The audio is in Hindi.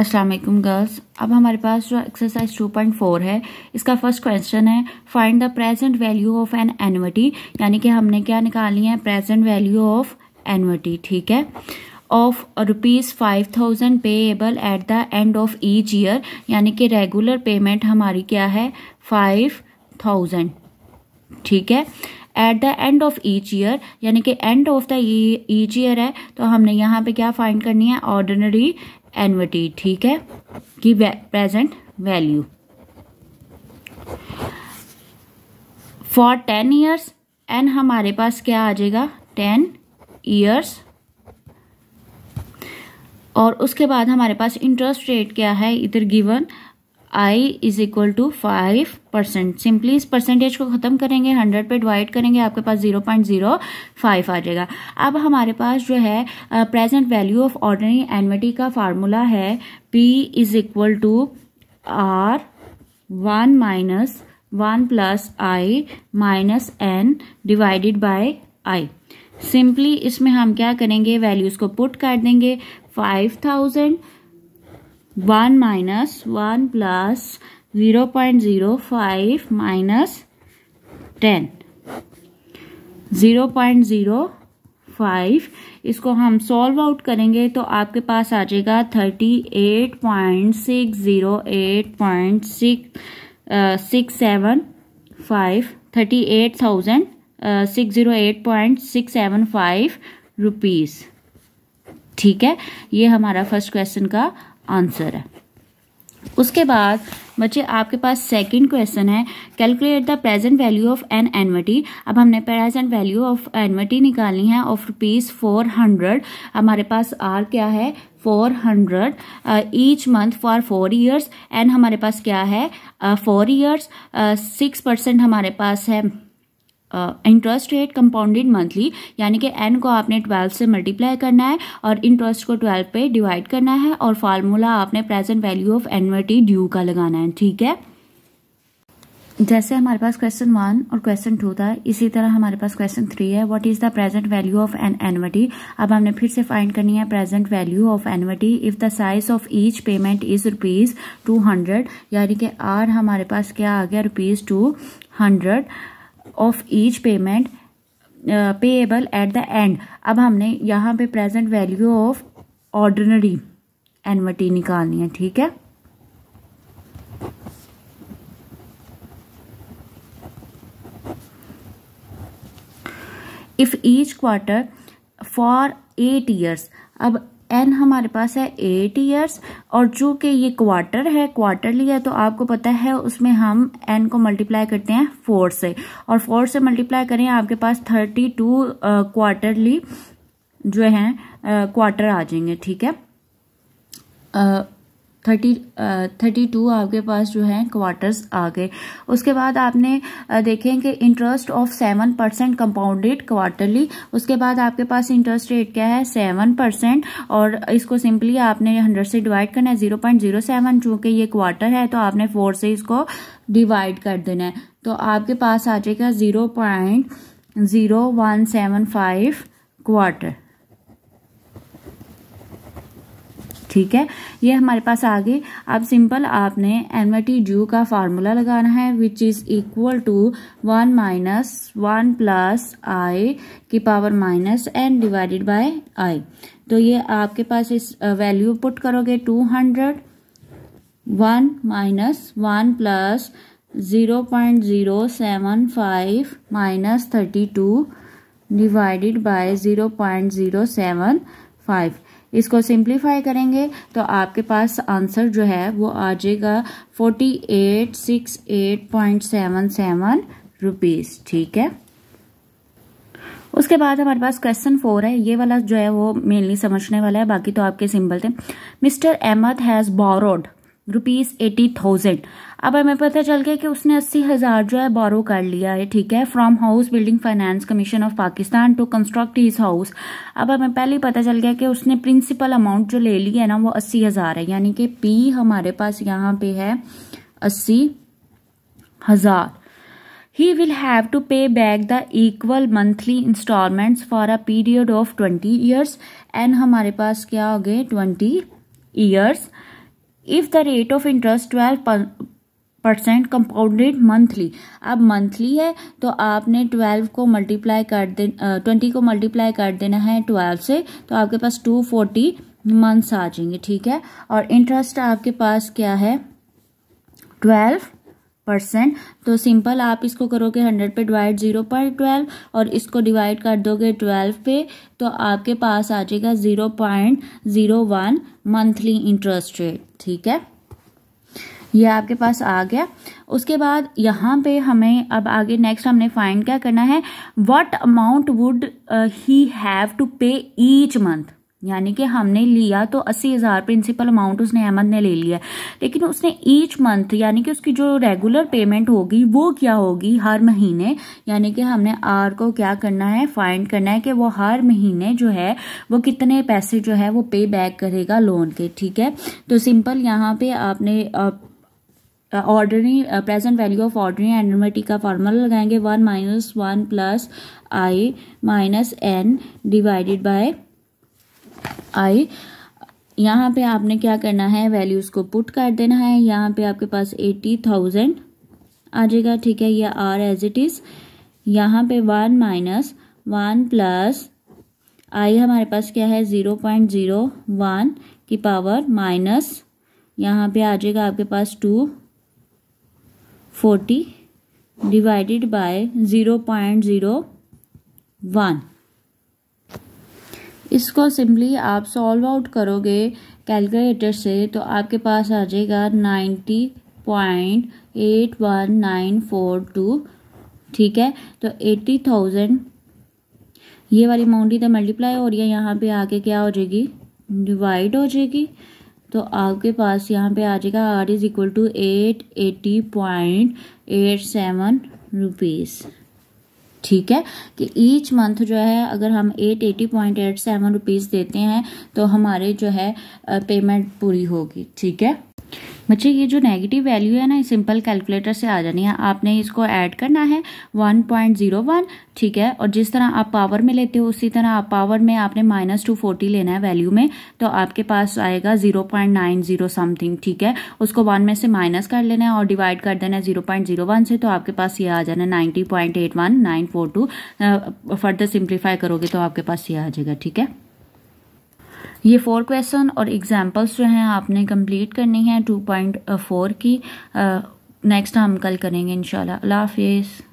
असलम गर्ल्स अब हमारे पास जो एक्सरसाइज 2.4 है इसका फर्स्ट क्वेश्चन है find the present value of an annuity यानी कि हमने क्या निकालनी है प्रेजेंट वैल्यू ऑफ एनुअटी ठीक है of rupees five thousand payable at the end of each year यानी कि रेगुलर पेमेंट हमारी क्या है फाइव थाउजेंड ठीक है at the end of each year यानी कि end of the each year है तो हमने यहाँ पे क्या फाइंड करनी है ऑर्डिनरी एनविटी ठीक है कि present value for ten years n हमारे पास क्या आ जाएगा टेन ईयर्स और उसके बाद हमारे पास इंटरेस्ट रेट क्या है इधर given i is equal to five percent simply इस परसेंटेज को ख़त्म करेंगे हंड्रेड पे डिवाइड करेंगे आपके पास जीरो पॉइंट जीरो फाइव आ जाएगा अब हमारे पास जो है present value of ordinary annuity का फार्मूला है P is equal to R one minus one plus i minus n divided by i simply इसमें हम क्या करेंगे वैल्यूज़ को पुट कर देंगे five thousand one minus one plus zero point zero five minus ten zero point zero five इसको हम सॉल्व आउट करेंगे तो आपके पास आ जाएगा thirty eight point six zero eight point six six seven five thirty eight thousand six zero eight point six seven five rupees ठीक है ये हमारा फर्स्ट क्वेश्चन का आंसर है उसके बाद बच्चे आपके पास सेकंड क्वेश्चन है calculate the present value of an annuity अब हमने प्रेजेंट वैल्यू ऑफ एनवटी निकालनी है ऑफ रुपीज़ फोर हंड्रेड हमारे पास आर क्या है four hundred each month for four years n हमारे पास क्या है फोर ईयर्स सिक्स परसेंट हमारे पास है इंटरेस्ट रेट कंपाउंडेड मंथली यानी कि एन को आपने ट्वेल्व से मल्टीप्लाई करना है और इंटरेस्ट को ट्वेल्व पे डिवाइड करना है और फार्मूला आपने present value of annuity due का लगाना है ठीक है जैसे हमारे पास क्वेश्चन वन और क्वेश्चन टू था इसी तरह हमारे पास क्वेश्चन थ्री है what is the present value of an annuity अब हमने फिर से फाइंड करनी है present value of annuity if the size of each payment is rupees two hundred यानी कि आर हमारे पास क्या आ गया rupees two hundred of each payment payable at the end अब हमने यहाँ पे present value of ordinary annuity निकालनी है ठीक है if each quarter for eight years अब एन हमारे पास है एट ईयर्स और जो कि ये क्वार्टर है क्वार्टरली है तो आपको पता है उसमें हम एन को मल्टीप्लाई करते हैं फोर से और फोर से मल्टीप्लाई करें आपके पास थर्टी टू क्वार्टरली जो है क्वार्टर uh, आ जाएंगे ठीक है uh, थर्टी थर्टी टू आपके पास जो है क्वार्टर्स आ गए उसके बाद आपने देखें कि interest of seven percent compounded quarterly उसके बाद आपके पास इंटरेस्ट रेट क्या है सेवन परसेंट और इसको सिंपली आपने हंड्रेड से डिवाइड करना है जीरो पॉइंट जीरो सेवन चूंकि ये क्वार्टर है तो आपने फोर से इसको डिवाइड कर देना है तो आपके पास आ जाएगा zero point zero one seven five quarter ठीक है ये हमारे पास आ गए अब सिंपल आपने एनवर्टी ड्यू का फार्मूला लगाना है which is equal to one minus one plus i की power minus n divided by i तो ये आपके पास इस वैल्यू पुट करोगे two hundred one minus one plus zero point zero seven five minus thirty two divided by zero point zero seven five इसको सिंप्लीफाई करेंगे तो आपके पास आंसर जो है वो आ जाएगा forty eight six eight point seven seven rupees ठीक है उसके बाद हमारे पास क्वेश्चन फोर है ये वाला जो है वो मेनली समझने वाला है बाकी तो आपके सिंपल थे mister Ahmed has borrowed rupees eighty thousand अब हमें पता चल गया कि उसने अस्सी हज़ार जो है बोरो कर लिया है ठीक है from house building finance commission of Pakistan to construct his house अब हमें पहले ही पता चल गया कि उसने प्रिंसिपल अमाउंट जो ले लिया है ना वो अस्सी हज़ार है यानी कि पी हमारे पास यहाँ पे है अस्सी हज़ार he will have to pay back the equal monthly installments for a period of twenty years and हमारे पास क्या हो गए twenty years if the rate of interest twelve percent compounded monthly अब मंथली है तो आपने ट्वेल्व को मल्टीप्लाई कर दे ट्वेंटी को मल्टीप्लाई कर देना है ट्वेल्व से तो आपके पास टू फोर्टी मंथ्स आ जाएंगे ठीक है और इंटरेस्ट आपके पास क्या है ट्वेल्व परसेंट तो सिंपल आप इसको करोगे हंड्रेड पे डिवाइड ज़ीरो पॉइंट ट्वेल्व और इसको डिवाइड कर दोगे ट्वेल्व पे तो आपके पास आ जाएगा zero point zero one monthly interest rate ठीक है ये आपके पास आ गया उसके बाद यहाँ पे हमें अब आगे नेक्स्ट हमने फाइंड क्या करना है what amount would he have to pay each month यानी कि हमने लिया तो अस्सी हज़ार प्रिंसिपल अमाउंट उसने अहमद ने ले लिया लेकिन उसने ईच मंथ यानी कि उसकी जो रेगुलर पेमेंट होगी वो क्या होगी हर महीने यानी कि हमने आर को क्या करना है फाइंड करना है कि वो हर महीने जो है वो कितने पैसे जो है वो पे बैक करेगा लोन के ठीक है तो सिंपल यहाँ पे आपने आप ऑर्डरी प्रेजेंट वैल्यू ऑफ ऑर्डरी एनमेटी का फार्मूला लगाएंगे one minus one plus i minus n divided by i यहाँ पे आपने क्या करना है वैल्यूज़ को पुट कर देना है यहाँ पे आपके पास एटी थाउजेंड आ जाएगा ठीक है ये आर एज इट इज़ यहाँ पे one minus one plus I हमारे पास क्या है ज़ीरो पॉइंट ज़ीरो वन की पावर माइनस यहाँ पे आ जाएगा आपके पास two forty divided by zero point zero one इसको सिंपली आप सॉल्व आउट करोगे कैलकुलेटर से तो आपके पास आ जाएगा ninety point eight one nine four two ठीक है तो एट्टी थाउजेंड ये वाली अमाउंट ही तो मल्टीप्लाई हो रही है यहाँ पे आके क्या हो जाएगी डिवाइड हो जाएगी तो आपके पास यहाँ पे आ जाएगा R is equal to eight eighty point eight seven rupees ठीक है कि ईच मंथ जो है अगर हम eight eighty point eight seven rupees देते हैं तो हमारे जो है पेमेंट पूरी होगी ठीक है बच्चे ये जो नेगेटिव वैल्यू है ना सिंपल कैलकुलेटर से आ जानी है आपने इसको ऐड करना है 1.01 ठीक है और जिस तरह आप पावर में लेते हो उसी तरह आप पावर में आपने माइनस टू फोर्टी लेना है वैल्यू में तो आपके पास आएगा zero point nine zero something ठीक है उसको वन में से माइनस कर लेना है और डिवाइड कर देना है जीरो पॉइंट जीरो वन से तो आपके पास ये आ जाना है ninety point eight one nine four two further simplify करोगे तो आपके पास ये आ जाएगा ठीक है ये फोर क्वेश्चन और एग्जाम्पल्स जो हैं आपने कंप्लीट करनी है टू पॉइंट फोर की नेक्स्ट हम कल करेंगे इनशाला हाफिज़